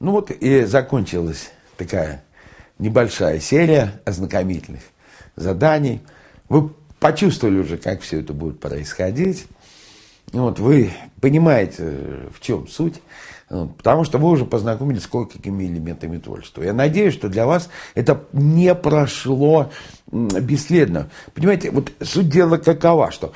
Ну вот и закончилась такая небольшая серия ознакомительных заданий. Вы почувствовали уже, как все это будет происходить. Ну вот вы понимаете, в чем суть, ну, потому что вы уже познакомились с какими элементами творчества. Я надеюсь, что для вас это не прошло бесследно. Понимаете, вот суть дела какова, что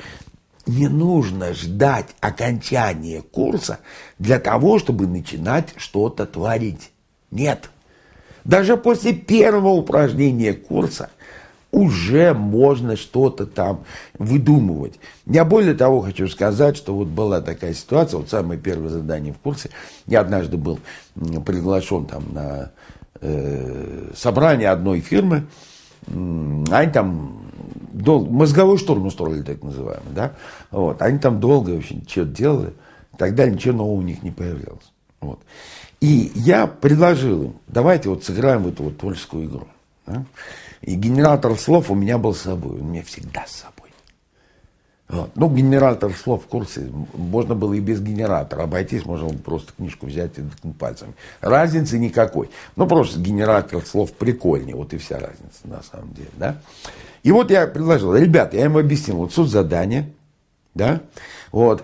не нужно ждать окончания курса для того, чтобы начинать что-то творить. Нет. Даже после первого упражнения курса уже можно что-то там выдумывать. Я более того хочу сказать, что вот была такая ситуация, вот самое первое задание в курсе, я однажды был приглашен там на э, собрание одной фирмы, они там дол... мозговой штурм устроили, так называемый, да? Вот. Они там долго очень что-то делали, тогда ничего нового у них не появлялось. Вот. И я предложил им, давайте вот сыграем в эту вот творческую игру. Да? И генератор слов у меня был с собой, у меня всегда с собой. Вот. Ну, генератор слов в курсе. Можно было и без генератора обойтись, можно было просто книжку взять и ткнуть пальцами. Разницы никакой. Ну, просто генератор слов прикольнее. Вот и вся разница на самом деле, да. И вот я предложил, ребят я им объяснил, вот суть задания, да, вот.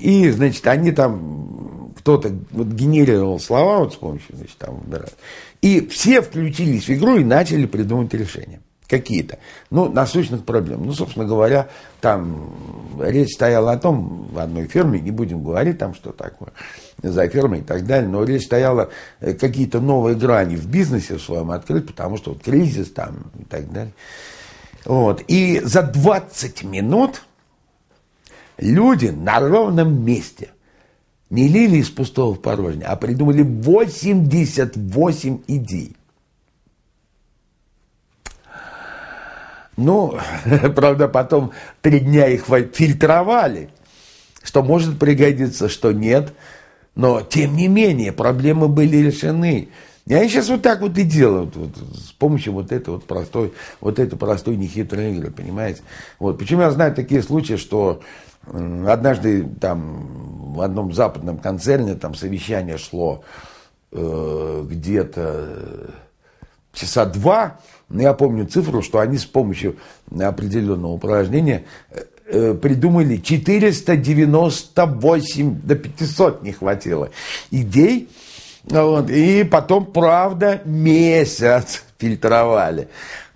И, значит, они там, кто-то вот генерировал слова вот с помощью, значит, там, и все включились в игру и начали придумывать решение какие-то, ну, насущных проблем. Ну, собственно говоря, там речь стояла о том, в одной ферме, не будем говорить там, что такое, за фермой и так далее, но речь стояла э, какие-то новые грани в бизнесе в своем открыть, потому что вот кризис там и так далее. Вот. И за 20 минут люди на ровном месте не лили из пустого в порожнее, а придумали 88 идей. Ну, правда, потом три дня их фильтровали, что может пригодиться, что нет. Но, тем не менее, проблемы были решены. Я сейчас вот так вот и делаю, вот, с помощью вот этой вот простой, вот этой простой нехитрой игры, понимаете? Вот, почему я знаю такие случаи, что однажды там в одном западном концерне там совещание шло э, где-то часа два, но я помню цифру, что они с помощью определенного упражнения э, э, придумали 498, до 500 не хватило идей. Вот, и потом, правда, месяц фильтровали.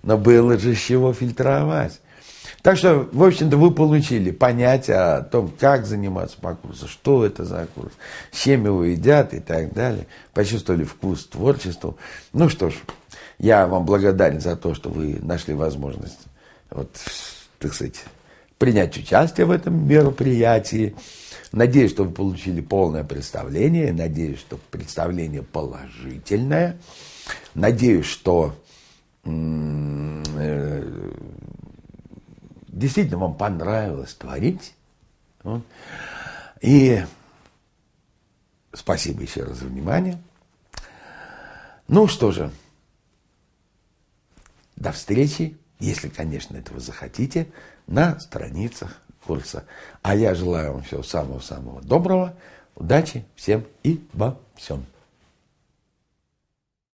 Но было же с чего фильтровать. Так что, в общем-то, вы получили понятие о том, как заниматься по курсу, что это за курс, с чем его едят и так далее. Почувствовали вкус творчества. Ну что ж, я вам благодарен за то, что вы нашли возможность, вот, так сказать, принять участие в этом мероприятии. Надеюсь, что вы получили полное представление. Надеюсь, что представление положительное. Надеюсь, что э, действительно вам понравилось творить. И спасибо еще раз за внимание. Ну что же. До встречи, если, конечно, этого захотите, на страницах курса. А я желаю вам всего самого-самого доброго, удачи всем и во всем.